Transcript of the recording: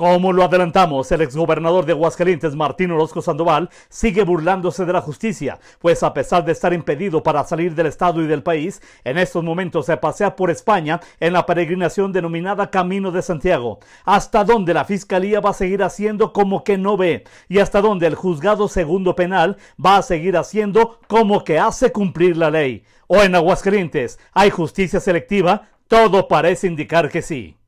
Como lo adelantamos, el exgobernador de Aguascalientes, Martín Orozco Sandoval, sigue burlándose de la justicia, pues a pesar de estar impedido para salir del Estado y del país, en estos momentos se pasea por España en la peregrinación denominada Camino de Santiago, hasta donde la Fiscalía va a seguir haciendo como que no ve y hasta donde el juzgado segundo penal va a seguir haciendo como que hace cumplir la ley. O en Aguascalientes, ¿hay justicia selectiva? Todo parece indicar que sí.